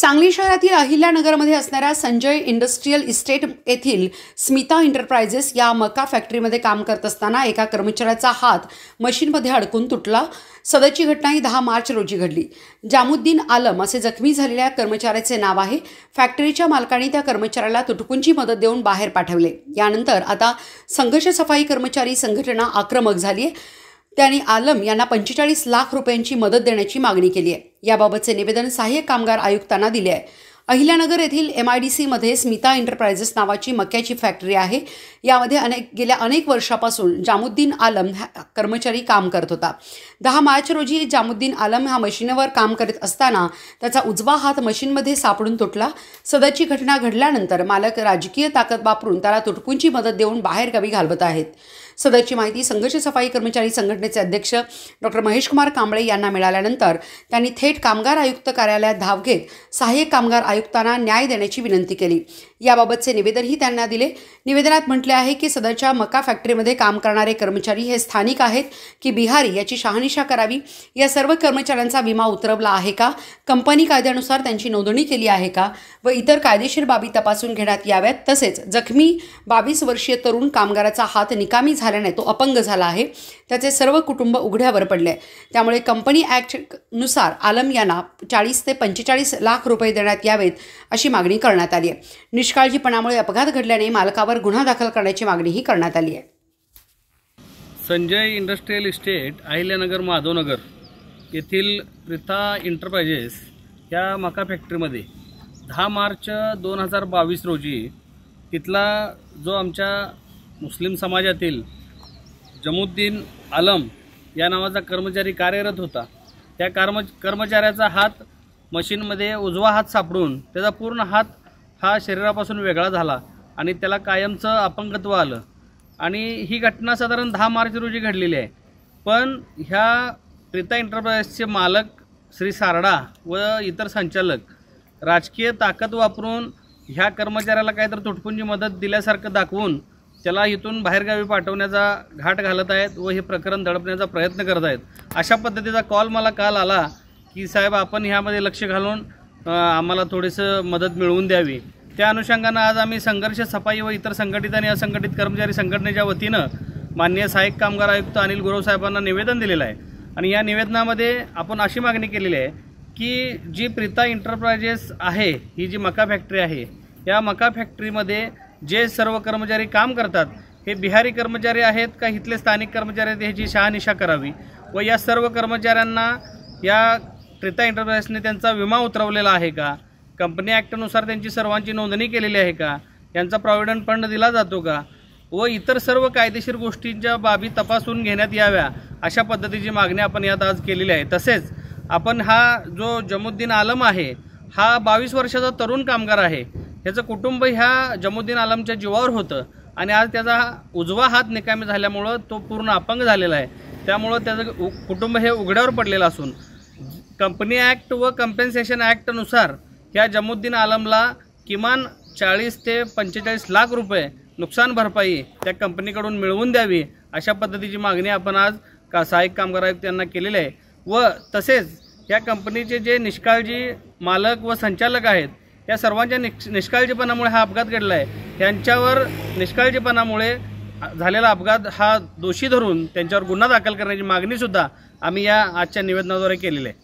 सांगली शहरातील अहिल्यानगरमध्ये असणाऱ्या Sanjay industrial estate येथील स्मिता एंटरप्रायझेस या मका फॅक्टरीमध्ये काम करत असताना एका कर्मचाऱ्याचा हात मशीनमध्ये अडकून तुटला सदरची घटना ही दहा मार्च रोजी घडली जामुद्दीन आलम असे जखमी झालेल्या कर्मचाऱ्याचे नाव आहे फॅक्टरीच्या मालकाने त्या कर्मचाऱ्याला तुटकुंची मदत देऊन बाहेर पाठवले यानंतर आता संघर्ष सफाई कर्मचारी संघटना आक्रमक झाली आहे त्यांनी आलम यांना पंचेचाळीस लाख रुपयांची मदत देण्याची मागणी केली आहे याबाबतचे निवेदन सहाय्यक कामगार आयुक्तांना दिले आहे अहिल्यानगर येथील एम आय डी सीमध्ये स्मिता एंटरप्रायझेस नावाची मक्याची फॅक्टरी आहे यामध्ये अनेक गेल्या अनेक वर्षापासून जामुद्दीन आलम हा कर्मचारी काम करत होता दहा मार्च रोजी जामुद्दीन आलम हा मशीनवर काम करत असताना त्याचा उजवा हात मशीनमध्ये सापडून तुटला सदरची घटना घडल्यानंतर मालक राजकीय ताकद वापरून त्याला तुटपुंची मदत देऊन बाहेरगावी घालवत आहेत सदरची माहिती संघर्ष सफाई कर्मचारी संघटनेचे अध्यक्ष डॉक्टर महेश कुमार कांबळे यांना मिळाल्यानंतर त्यांनी थेट कामगार आयुक्त कार्यालयात धाव घेत सहाय्यक कामगार आयुक्तांना न्याय देण्याची विनंती केली याबाबतचे निवेदनही त्यांना दिले निवेदनात म्हटले आहे की सदरच्या मका फॅक्टरीमध्ये काम करणारे कर्मचारी हे स्थानिक आहेत की बिहारी याची शहानिशा करावी या सर्व कर्मचाऱ्यांचा विमा उतरवला आहे का कंपनी कायद्यानुसार त्यांची नोंदणी केली आहे का व इतर कायदेशीर बाबी तपासून घेण्यात याव्यात तसेच जखमी बावीस वर्षीय तरुण कामगाराचा हात निकामी झाल्याने तो अपंग झाला आहे त्याचे सर्व कुटुंब उघड्यावर पडले त्यामुळे कंपनी ॲक्टनुसार आलम यांना चाळीस ते पंचेचाळीस लाख रुपये देण्यात यावेत अशी मागणी करण्यात आली आहे निष्काळजीपणामुळे अपघात घडल्याने मालकावर गुन्हा दाखल करण्याची मागणीही करण्यात आली आहे संजय इंडस्ट्रीयल इस्टेट अहिल्यानगर माधवनगर येथील प्रिथा इंटरप्रायजेस या मका फॅक्टरीमध्ये दहा मार्च दोन हजार बावीस रोजी तिथला जो आमच्या मुस्लिम समाजातील जमुद्दीन आलम या नावाचा कर्मचारी कार्यरत होता त्या कर्म कर्मचाऱ्याचा हात मशीनमध्ये उजवा हात सापडून त्याचा पूर्ण हात हा शरीरापासून वेगळा झाला आणि त्याला कायमचं अपंगत्व आलं आणि ही घटना साधारण दहा मार्च रोजी घडलेली आहे पण ह्या प्रीता एंटरप्राइजचे मालक श्री सारडा व इतर संचालक राजकीय ताकद वापरून ह्या कर्मचाऱ्याला काहीतरी तुटपुंजी मदत दिल्यासारखं दाखवून त्याला इथून बाहेरगावी पाठवण्याचा घाट घालत आहेत व हे प्रकरण दडपण्याचा प्रयत्न करत आहेत अशा पद्धतीचा कॉल मला काल आला की साहेब आपण ह्यामध्ये लक्ष घालून आम्हाला थोडीसं मदत मिळवून द्यावी त्या अनुषंगानं आज आम्ही संघर्ष सफाई व इतर संघटित आणि असंघटित कर्मचारी संघटनेच्या वतीनं माननीय सहाय्यक कामगार आयुक्त अनिल गुरव साहेबांना निवेदन दिलेलं आहे आणि या निवेदनामध्ये आपण अशी मागणी केलेली आहे की जी प्रीता इंटरप्रायजेस आहे ही जी मका फॅक्टरी आहे या मका फॅक्टरीमध्ये जे सर्व कर्मचारी काम करतात हे बिहारी कर्मचारी आहेत का इथले स्थानिक कर्मचारी आहेत ह्याची शहानिशा करावी व या सर्व कर्मचाऱ्यांना या ट्रिता एंटरप्राइजने त्यांचा विमा उतरवलेला आहे का कंपनी ॲक्टनुसार त्यांची सर्वांची नोंदणी केलेली आहे का यांचा प्रॉव्हिडंट फंड दिला जातो का व इतर सर्व कायदेशीर गोष्टींच्या बाबी तपासून घेण्यात याव्या अशा पद्धतीची मागणी आपण यात आज केलेली आहे तसेच आपण हा जो जमुद्दीन आलम आहे हा बावीस वर्षाचा तरुण कामगार आहे ह्याचं कुटुंब ह्या जमुद्दीन आलमच्या जीवावर होतं आणि आज त्याचा उजवा हात निकामी झाल्यामुळं तो पूर्ण अपंग झालेला आहे त्यामुळं त्याचं कुटुंब हे उघड्यावर पडलेलं असून कंपनी ॲक्ट व कंपेन्सेशन ॲक्टनुसार ह्या जमुद्दीन आलमला किमान चाळीस ते पंचेचाळीस लाख रुपये नुकसान भरपाई त्या कंपनीकडून मिळवून द्यावी अशा पद्धतीची मागणी आपण आज का सहाय्यक कामगार आयुक्त यांना केलेली आहे व तसेच या कंपनीचे जे निष्काळजी मालक व संचालक आहेत या सर्वांच्या निष निष्काळजीपणामुळे हा अपघात घडला आहे त्यांच्यावर निष्काळजीपणामुळे झालेला अपघात हा दोषी धरून त्यांच्यावर गुन्हा दाखल करण्याची मागणीसुद्धा आम्ही या आजच्या निवेदनाद्वारे केलेली आहे